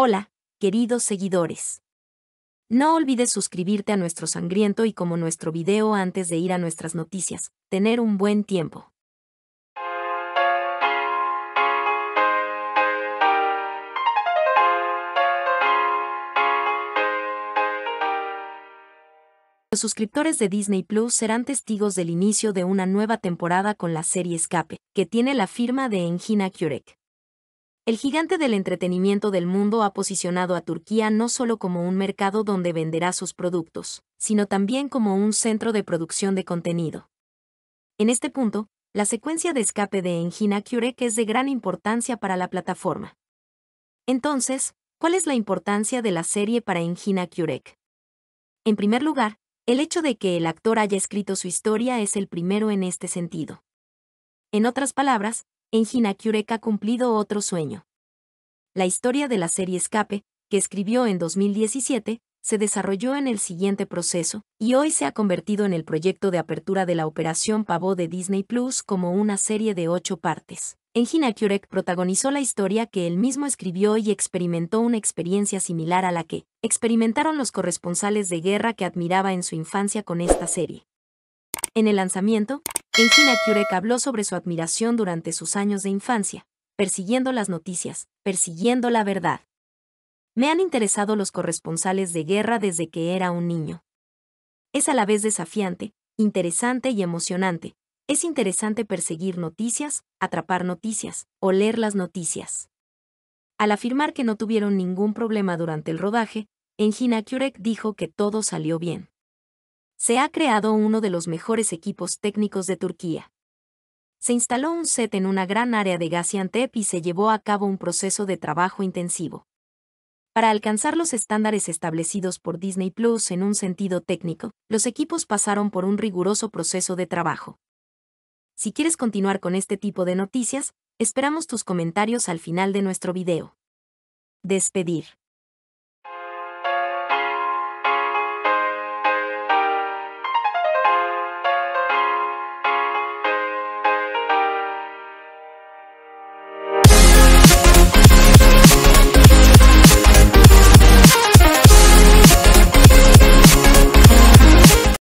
Hola, queridos seguidores. No olvides suscribirte a nuestro sangriento y como nuestro video antes de ir a nuestras noticias, tener un buen tiempo. Los suscriptores de Disney Plus serán testigos del inicio de una nueva temporada con la serie Escape, que tiene la firma de Engina Kurek el gigante del entretenimiento del mundo ha posicionado a Turquía no solo como un mercado donde venderá sus productos, sino también como un centro de producción de contenido. En este punto, la secuencia de escape de Engina Kurek es de gran importancia para la plataforma. Entonces, ¿cuál es la importancia de la serie para Engina Kurek? En primer lugar, el hecho de que el actor haya escrito su historia es el primero en este sentido. En otras palabras, Engina Kurek ha cumplido otro sueño. La historia de la serie Escape, que escribió en 2017, se desarrolló en el siguiente proceso, y hoy se ha convertido en el proyecto de apertura de la Operación Pavó de Disney Plus como una serie de ocho partes. Engina Kurek protagonizó la historia que él mismo escribió y experimentó una experiencia similar a la que experimentaron los corresponsales de guerra que admiraba en su infancia con esta serie. En el lanzamiento, Engina Kurek habló sobre su admiración durante sus años de infancia, persiguiendo las noticias, persiguiendo la verdad. Me han interesado los corresponsales de guerra desde que era un niño. Es a la vez desafiante, interesante y emocionante. Es interesante perseguir noticias, atrapar noticias, o leer las noticias. Al afirmar que no tuvieron ningún problema durante el rodaje, Engina Kurek dijo que todo salió bien se ha creado uno de los mejores equipos técnicos de Turquía. Se instaló un set en una gran área de Gaziantep y se llevó a cabo un proceso de trabajo intensivo. Para alcanzar los estándares establecidos por Disney Plus en un sentido técnico, los equipos pasaron por un riguroso proceso de trabajo. Si quieres continuar con este tipo de noticias, esperamos tus comentarios al final de nuestro video. Despedir.